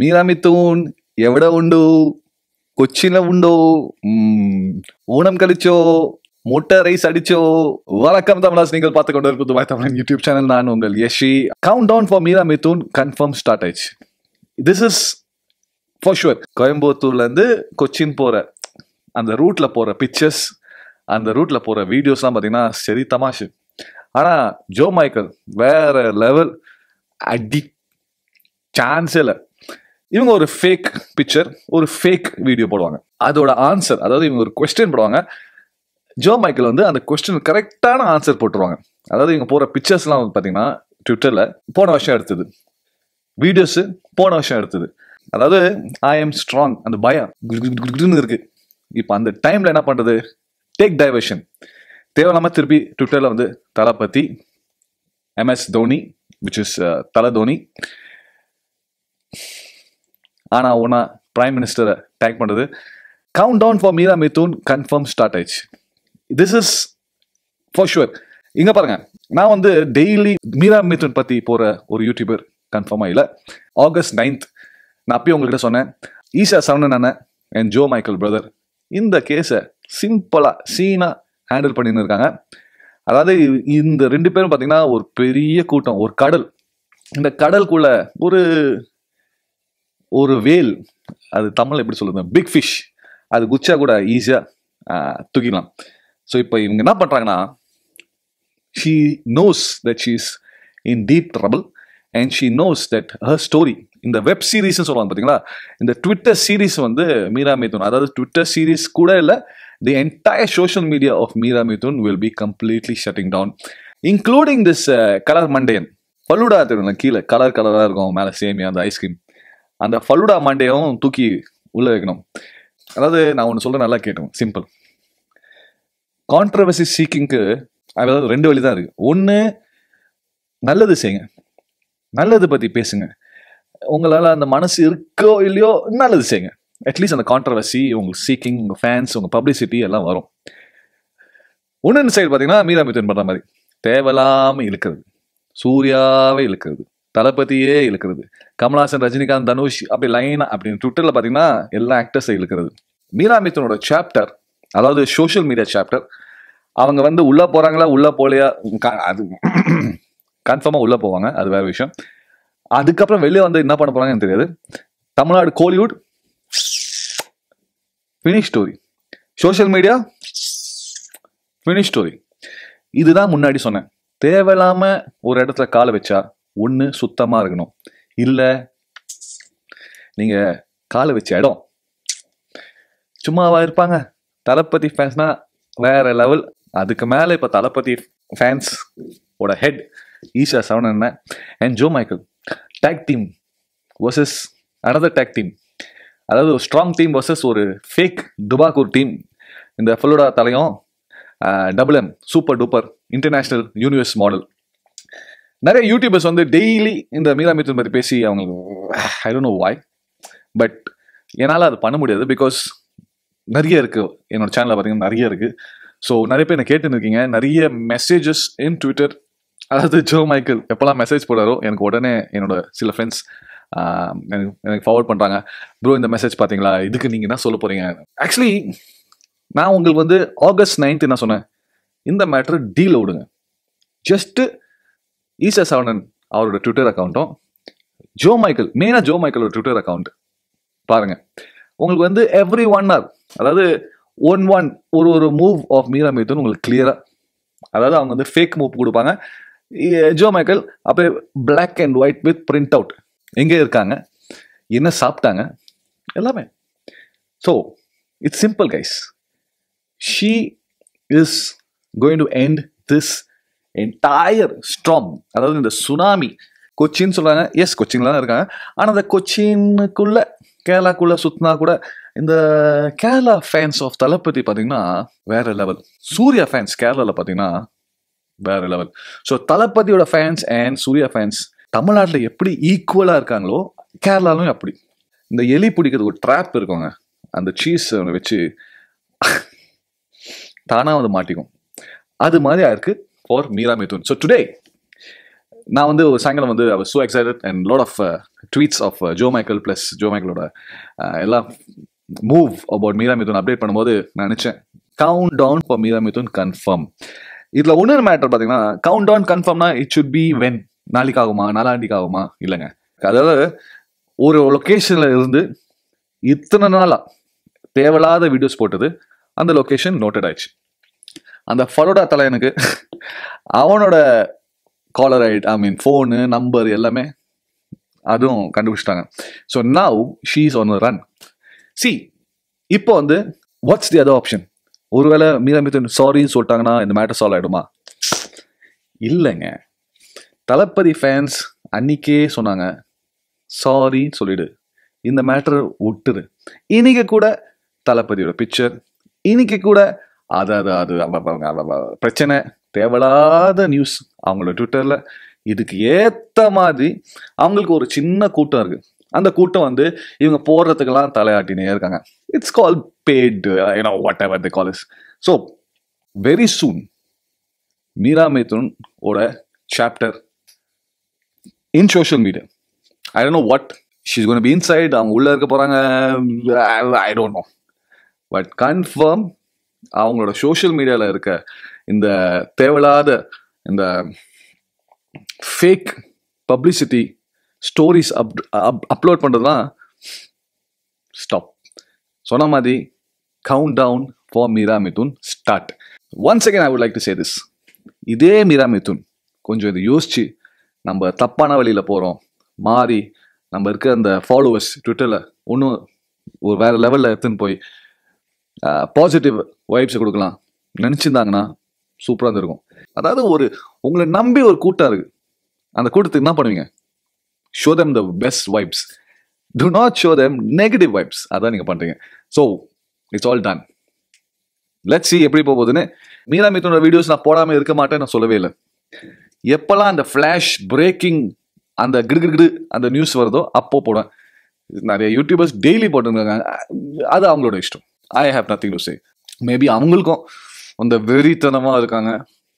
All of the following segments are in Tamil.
மீரா மித்தூன் எவட உண்டு கொச்சில உண்டோ ஊனம் கழிச்சோ முட்டை ரைஸ் அடிச்சோ வணக்கம் தமிழாஸ் நீங்கள் பார்த்து கொண்டு இருப்பது பாய் தமிழன் யூடியூப் சேனல் நான் உங்கள் யஷி count down for Meera Mithun confirm start ஆயிடுச்சு திஸ் இஸ் ஃபார் ஷுவர் கோயம்புத்தூர்லேருந்து கொச்சின் போகிற அந்த ரூட்டில் போகிற பிக்சர்ஸ் அந்த ரூட்டில் போகிற வீடியோஸ்லாம் பார்த்தீங்கன்னா சரி தமாஷு ஆனால் ஜோ மைக்கல் வேற லெவல் அடி சான்ஸ் இல்லை இவங்க ஒரு ஃபேக் பிக்சர் ஒரு ஃபேக் வீடியோ போடுவாங்க அதோட ஆன்சர் அதாவது இவங்க ஒரு கொஸ்டின் போடுவாங்க ஜோ மைக்கேல் வந்து அந்த கொஸ்டின் கரெக்டான ஆன்சர் போட்டுருவாங்க அதாவது இவங்க போகிற பிக்சர்ஸ்லாம் வந்து பார்த்தீங்கன்னா ட்விட்டரில் போன வருஷம் எடுத்தது வீடியோஸு போன வருஷம் எடுத்தது அதாவது ஐ ஆம் ஸ்ட்ராங் அந்த பயம் இருக்குது இப்போ அந்த டைமில் என்ன பண்ணுறது டேக் டைவர்ஷன் தேவையில்லாமல் திருப்பி ட்விட்டரில் வந்து Thalapathy MS Dhoni which is Thala Dhoni ஆனால் ஒன்றா பிரைம் மினிஸ்டரை டேக் பண்ணுறது count down for Meera Mithun confirm start ஆயிடுச்சு திஸ் இஸ் ஃபார் ஷுவர் இங்கே பாருங்கள் நான் வந்து டெய்லி மீரா மித்தூன் பற்றி போகிற ஒரு யூடியூபர் கன்ஃபார்மாக இல்லை ஆகஸ்ட் நைன்த் நான் அப்பயும் உங்கள்கிட்ட சொன்னேன் ஈஷா சரவணன் அண்ணன் என் ஜோ மைக்கேல் பிரதர் இந்த கேஸை சிம்பிளாக சீனாக ஹேண்டில் பண்ணின்னு இருக்காங்க அதாவது இந்த ரெண்டு பேரும் பார்த்தீங்கன்னா ஒரு பெரிய கூட்டம் ஒரு கடல் இந்த கடலுக்குள்ள ஒரு ஒரு வேல் அது தமிழ் எப்படி சொல்லுது பிக் ஃபிஷ் அது குச்சா கூட ஈஸியாக தூக்கிக்கலாம் ஸோ இப்போ இவங்க என்ன பண்ணுறாங்கன்னா she knows that she's in deep trouble and she knows that her story இந்த வெப் சீரீஸ்னு சொல்லுவாங்க பார்த்தீங்களா இந்த ட்விட்டர் சீரீஸ் வந்து மீரா மேத்தூன் அதாவது ட்விட்டர் சீரீஸ் கூட இல்லை the entire social media of Meera Mithun will be completely shutting down including this colour மண்டேன் பல்லூடா தெரியும் கீழே கலர் கலராக இருக்கும் மேலே சேமியா அந்த ஐஸ்கிரீம் அந்த ஃபலுடா மண்டேவும் தூக்கி உள்ளே வைக்கணும் அதாவது நான் ஒன்று சொல்கிறேன் நல்லா கேட்டோம் சிம்பிள் கான்ட்ரவர்சி சீக்கிங்க்கு அதாவது ரெண்டு வழி தான் இருக்குது ஒன்று நல்லது செய்யுங்க நல்லது பற்றி பேசுங்க உங்களால் அந்த மனசு இருக்கோ இல்லையோ நல்லது செய்யுங்க அட்லீஸ்ட் அந்த கான்ட்ரவர்சி உங்களுக்கு சீக்கிங் உங்கள் ஃபேன்ஸ் உங்கள் பப்ளிசிட்டி எல்லாம் வரும் ஒன்று சைடு பார்த்தீங்கன்னா மித்தன் பண்ணுற மாதிரி தேவலாமல் இழுக்கிறது சூர்யாவே இழுக்கிறது தளபதியே இழுக்கிறது கமல்ஹாசன் ரஜினிகாந்த் தனுஷ் அப்படி லைனா அப்படின்னு ட்விட்டரில் பார்த்தீங்கன்னா எல்லா ஆக்டர்ஸை இழுக்கிறது மீரா மித்தனோட சாப்டர் அதாவது சோஷியல் மீடியா சாப்டர் அவங்க வந்து உள்ளே போகிறாங்களா உள்ளே போலையா அது கன்ஃபார்மாக உள்ளே போவாங்க அது வேறு விஷயம் அதுக்கப்புறம் வெளியே வந்து என்ன பண்ண போகிறாங்கன்னு தெரியாது Tamil Nadu Kollywood finish story social media finish story இதுதான் முன்னாடி சொன்னேன் தேவையில்லாமல் ஒரு இடத்துல காலை வச்சா ஒன்று சுத்தமாக இருக்கணும் இல்லை நீங்கள் காலை வச்ச இடம் சும்மாவாக இருப்பாங்க தளபதி ஃபேன்ஸ்னால் வேற லெவல் அதுக்கு மேலே இப்போ தளபதி ஃபேன்ஸ் ஓட ஹெட் ஈஷா சவன் என்ன and Joe Michael tag team versus another tag team அதாவது ஒரு ஸ்ட்ராங் டீம் வர்சஸ் ஒரு ஃபேக் டுபாக்கூர் டீம் இந்த ஃபுல்லோட தலையும் double M super duper international universe model நிறைய யூடியூபர்ஸ் வந்து டெய்லி இந்த மீரா மித்தன் பற்றி பேசி அவங்களுக்கு I don't know why but என்னால் அது பண்ண முடியாது பிகாஸ் நிறைய இருக்குது என்னோட சேனலில் பார்த்தீங்கன்னா நிறைய இருக்குது ஸோ நிறைய பேர் என்ன இருக்கீங்க நிறைய மெசேஜஸ் இன் ட்விட்டர் அதாவது ஜோ மைக்கிள் எப்போல்லாம் மெசேஜ் போடுறோம் எனக்கு உடனே என்னோட சில ஃப்ரெண்ட்ஸ் எனக்கு எனக்கு ஃபார்வர்ட் பண்ணுறாங்க ப்ரோ இந்த மெசேஜ் பார்த்தீங்களா இதுக்கு நீங்கள் என்ன சொல்ல போகிறீங்க ஆக்சுவலி நான் உங்களுக்கு வந்து ஆகஸ்ட் நைன்த்து என்ன சொன்னேன் இந்த மேட்ரு டீல் விடுங்க ஜஸ்ட்டு ஈஸ்டர் சவணன் அவரோட ட்விட்டர் அக்கௌண்ட்டும் ஜோ மைக்கேல் மெயினாக ஜோ மைக்கேலோட ட்விட்டர் அக்கௌண்ட் பாருங்க உங்களுக்கு வந்து எவ்ரி ஒன் ஆர் அதாவது ஒன் ஒன் ஒரு ஒரு மூவ் ஆஃப் மீரா மிதுன் உங்களுக்கு கிளியராக அதாவது அவங்க வந்து ஃபேக் மூவ் கொடுப்பாங்க ஜோ மைக்கேல் அப்படியே black and white with print out எங்கே இருக்காங்க என்ன சாப்பிட்டாங்க எல்லாமே so it's simple guys she is going to end this entire storm அதாவது இந்த சுனாமி கொச்சின்னு சொல்கிறாங்க எஸ் கொச்சின்ல தான் இருக்காங்க ஆனால் அந்த கொச்சினுக்குள்ள கேரளாக்குள்ள சுத்தினா கூட இந்த கேரளா ஃபேன்ஸ் ஆஃப் தளபதி பார்த்தீங்கன்னா வேற லெவல் சூர்யா ஃபேன்ஸ் கேரளாவில் பார்த்தீங்கன்னா வேற லெவல் ஸோ தளபதியோட ஃபேன்ஸ் அண்ட் சூர்யா ஃபேன்ஸ் தமிழ்நாட்டில் எப்படி ஈக்குவலாக இருக்காங்களோ கேரளாலும் அப்படி இந்த எலி பிடிக்கிறது ஒரு ட்ராப் இருக்கோங்க அந்த சீஸ் வச்சு தானாக வந்து மாட்டிக்கும் அது மாதிரி ஆயிருக்கு for Meera Mithun so today நான் வந்து ஒரு சாயங்காலம் வந்து அவர் so excited and lot of tweets of Joe Michael plus Joe மைக்கேலோட எல்லா move about Meera Mithun update பண்ணும்போது நான் நினச்சேன் count down for Meera Mithun confirm இதில் ஒன்று மேட்டர் பார்த்தீங்கன்னா கவுண்ட் டவுன் கன்ஃபார்ம்னா இட் சுட் பி வென் நாளைக்கு ஆகுமா நாலாண்டிக்கு ஆகுமா இல்லைங்க அதாவது ஒரு லொக்கேஷனில் இருந்து இத்தனை நாளாக தேவையில்லாத வீடியோஸ் போட்டது அந்த லொக்கேஷன் நோட்டட் ஆயிடுச்சு அந்த ஃபலோடா தலை எனக்கு அவனோட caller ID I mean phone number எல்லாமே அதுவும் கண்டுபிடிச்சிட்டாங்க so now she is on run சி இப்போ வந்து வாட்ஸ் தி அதர் ஆப்ஷன் ஒருவேளை மீரமித்தன் சாரின்னு சொல்லிட்டாங்கன்னா இந்த மேட்டர் சால்வ் ஆகிடுமா இல்லைங்க தளபதி ஃபேன்ஸ் அன்னைக்கே சொன்னாங்க சாரின்னு சொல்லிடு இந்த மேட்டர் விட்டுரு இன்னைக்கு கூட தளபதியோட பிக்சர் இன்னைக்கு கூட அது அது அது பிரச்சனை தேவையில்லாத நியூஸ் அவங்களோட ட்விட்டரில் இதுக்கு ஏற்ற மாதிரி அவங்களுக்கு ஒரு சின்ன கூட்டம் இருக்குது அந்த கூட்டம் வந்து இவங்க போடுறதுக்கெல்லாம் தலையாட்டினே இருக்காங்க it's call bad you know whatever the college so very soon Meera ஓட chapter in social media I don't know what she's gonna be inside அவங்க உள்ளே இருக்க போகிறாங்க I don't know but confirm அவங்களோட சோஷியல் மீடியாவில் இருக்க இந்த தேவையில்லாத இந்த fake publicity stories up upload பண்ணுறது தான் ஸ்டாப் சொன்ன மாதிரி count down for Meera Mithun start once again I would like to say this இதே மீரா மிதுன் கொஞ்சம் இதை யோசித்து நம்ம தப்பான வழியில் போகிறோம் மாறி நம்ம இருக்க அந்த ஃபாலோவர்ஸ் ட்விட்டரில் ஒன்றும் ஒரு வேறு லெவலில் எடுத்துன்னு போய் பாசிட்டிவ் வைப்ஸை கொடுக்கலாம் நினச்சிருந்தாங்கன்னா சூப்பராக இருந்திருக்கும் அதாவது ஒரு உங்களை நம்பி ஒரு கூட்டம் இருக்குது அந்த கூட்டத்துக்கு என்ன பண்ணுவீங்க show them the best vibes to not show them negative vibes அதான் நீங்கள் பண்ணுறீங்க so it's all done let's see எப்படி போகுதுன்னு மீனா மித்தனோட வீடியோஸ் நான் போடாமல் இருக்க மாட்டேன் நான் சொல்லவே இல்லை எப்போல்லாம் அந்த ஃப்ளாஷ் பிரேக்கிங் அந்த கிடுகிடு அந்த நியூஸ் வருதோ அப்போ போடுவேன் நிறைய யூடியூபர்ஸ் டெய்லி போட்டுருக்காங்க அது அவங்களோட இஷ்டம் I have nothing to say maybe அவங்களுக்கும் அந்த வெறித்தனமாக இருக்காங்க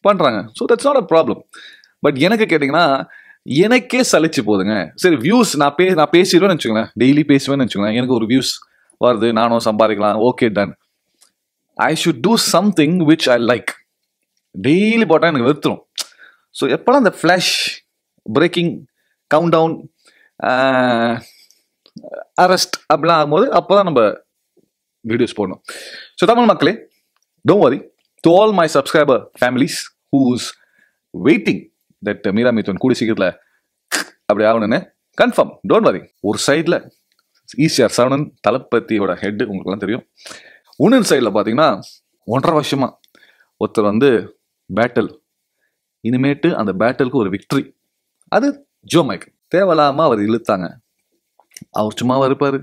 பண்ணுறாங்க so that's not a problem but எனக்கு கேட்டிங்கன்னா எனக்கே சலிச்சு போதுங்க சரி வியூஸ் நான் பே நான் பேசிடுவேன்னு வச்சுக்கோங்களேன் டெய்லி பேசுவேன்னு வச்சுக்கோங்களேன் எனக்கு ஒரு வியூஸ் வருது நானும் சம்பாதிக்கலாம் okay done I should do something which I like daily போட்டால் எனக்கு வெறுத்துரும் ஸோ எப்போல்லாம் அந்த flash breaking countdown arrest அப்படிலாம் ஆகும்போது அப்போ தான் நம்ம வீடியோஸ் போடணும் ஸோ தமிழ் மக்களே don't worry to all my subscriber families who's waiting that Meera Mithun கூடி சீக்கிரத்தில் அப்படி ஆகணும்னு கன்ஃபார்ம் டோன்ட் வரி ஒரு சைடில் ஈசிஆர் சவனன் தளபதியோட ஹெட்டு உங்களுக்குலாம் தெரியும் இன்னொரு சைடில் பார்த்தீங்கன்னா ஒன்றரை வருஷமாக ஒருத்தர் வந்து பேட்டில் இனிமேட்டு அந்த பேட்டலுக்கு ஒரு விக்ட்ரி அது ஜோ மைக் தேவலாமல் அவர் இழுத்தாங்க அவர் சும்மாவா இருப்பார்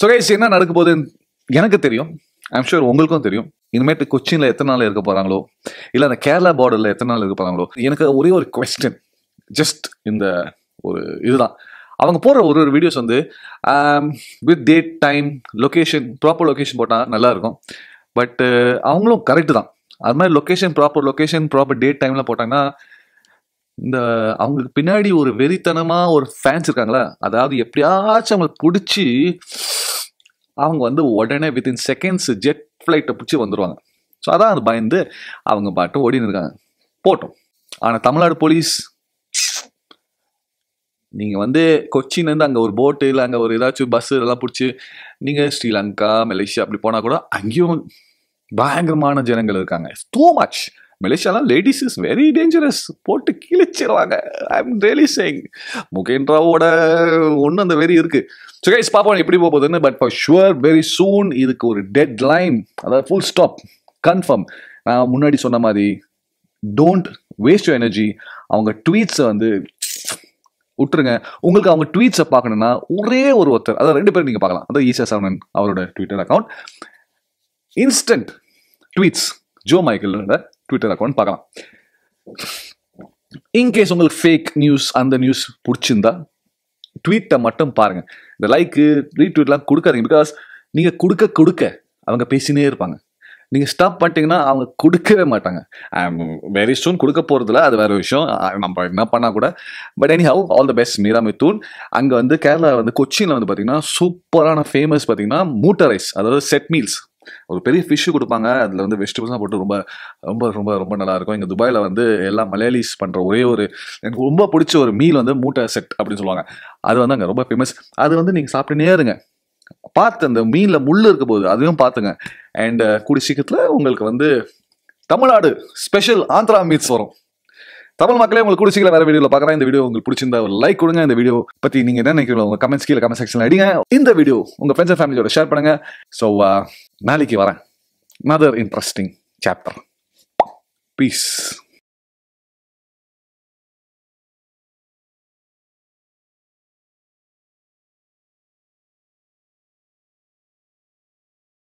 சுகேஷ் என்ன நடக்க போகுதுன்னு எனக்கு தெரியும் ஐம் ஷூர் உங்களுக்கும் தெரியும் இனிமேட்டு கொச்சின்ல எத்தனை நாள் இருக்க போறாங்களோ இல்லை அந்த கேரளா பார்டர்ல எத்தனை நாள் இருக்க போறாங்களோ எனக்கு ஒரே ஒரு கொஸ்டின் ஜஸ்ட் இந்த ஒரு இதுதான் அவங்க போடுற ஒரு ஒரு வீடியோஸ் வந்து with date time location proper location போட்டால் நல்லா இருக்கும் பட் uh, அவங்களும் கரெக்ட் தான் அது மாதிரி location proper location proper date டைமில் போட்டாங்கன்னா இந்த அவங்களுக்கு பின்னாடி ஒரு வெறித்தனமாக ஒரு ஃபேன்ஸ் இருக்காங்களா அதாவது எப்படியாச்சும் அவங்களுக்கு பிடிச்சி அவங்க வந்து உடனே வித்தின் செகண்ட்ஸ் ஜெட் ஃப்ளைட்டை பிடிச்சி வந்துடுவாங்க ஸோ அதான் அது பயந்து அவங்க பாட்டு ஓடினிருக்காங்க இருக்காங்க போட்டோம் ஆனால் தமிழ்நாடு போலீஸ் நீங்கள் வந்து கொச்சின்லேருந்து அங்கே ஒரு போட்டு இல்லை அங்கே ஒரு ஏதாச்சும் பஸ் இதெல்லாம் பிடிச்சி நீங்கள் ஸ்ரீலங்கா மலேசியா அப்படி போனால் கூட அங்கேயும் பயங்கரமான ஜனங்கள் இருக்காங்க டூ மச் மலேசியாலாம் லேடிஸ் இஸ் வெரி டேஞ்சரஸ் போட்டு கிழிச்சிருவாங்க ஐ எம் ரியலி சேயிங் முகேந்திராவோட ஒன்று அந்த வெறி இருக்கு ஸோ கைஸ் பார்ப்போம் எப்படி போக போகுதுன்னு but for sure very soon இதுக்கு ஒரு டெட் லைன் அதாவது ஃபுல் ஸ்டாப் கன்ஃபார்ம் நான் முன்னாடி சொன்ன மாதிரி டோன்ட் வேஸ்ட் யூ எனர்ஜி அவங்க ட்வீட்ஸை வந்து விட்டுருங்க உங்களுக்கு அவங்க ட்வீட்ஸை பார்க்கணுன்னா ஒரே ஒரு ஒருத்தர் அதாவது ரெண்டு பேரும் நீங்கள் பார்க்கலாம் அதாவது ஈசா சவனன் அவரோட Twitter account instant tweets Joe மைக்கலோட ட்விட்டர் அக்கௌண்ட் பார்க்கலாம் இன்கேஸ் உங்களுக்கு ஃபேக் நியூஸ் அந்த நியூஸ் பிடிச்சிருந்தா ட்வீட்டை மட்டும் பாருங்க இந்த லைக்கு ரீட்வீட்லாம் கொடுக்காதீங்க பிகாஸ் நீங்கள் கொடுக்க கொடுக்க அவங்க பேசினே இருப்பாங்க நீங்கள் ஸ்டாப் பண்ணிட்டீங்கன்னா அவங்க கொடுக்கவே மாட்டாங்க வெரி சூன் கொடுக்க போகிறதுல அது வேறு விஷயம் நம்ம என்ன பண்ணால் கூட but anyhow all the best தூன் அங்கே வந்து கேரளா வந்து கொச்சியில் வந்து பார்த்தீங்கன்னா சூப்பரான ஃபேமஸ் பார்த்தீங்கன்னா மூட்டர் ரைஸ் அதாவது செட் மீல்ஸ் ஒரு பெரிய ஃபிஷ்ஷு கொடுப்பாங்க அதில் வந்து வெஜிடபிள்ஸ்லாம் போட்டு ரொம்ப ரொம்ப ரொம்ப ரொம்ப நல்லாயிருக்கும் இங்கே துபாயில் வந்து எல்லாம் மலையாளிஸ் பண்ணுற ஒரே ஒரு எனக்கு ரொம்ப பிடிச்ச ஒரு மீல் வந்து மூட்டை செட் அப்படின்னு சொல்லுவாங்க அது வந்து அங்கே ரொம்ப ஃபேமஸ் அது வந்து நீங்கள் சாப்பிட்டுனே இருங்க பார்த்து அந்த மீனில் முள் இருக்க போகுது அதையும் பார்த்துங்க அண்ட் கூடி சீக்கிரத்தில் உங்களுக்கு வந்து தமிழ்நாடு ஸ்பெஷல் ஆந்திரா மீட்ஸ் வரும் தமிழ் மக்களே உங்களுக்கு பிடிச்சிக்கல வேற வீடியோ பார்க்குறேன் இந்த வீடியோ உங்களுக்கு பிடிச்சிருந்தா ஒரு லைக் கொடுங்க இந்த வீடியோ பத்தி நீங்க என்ன நினைக்கிறீங்க உங்க கமெண்ட்ஸ் கீழே கமெண்ட் செக்ஷன்ல அடிங்க இந்த வீடியோ உங்க ஃப்ரெண்ட்ஸ் அண்ட் ஃபேமிலியோட ஷேர் பண்ணுங்க ஸோ uh, நாளைக்கு வரேன் நதர் இன்ட்ரெஸ்டிங் சாப்டர் பீஸ்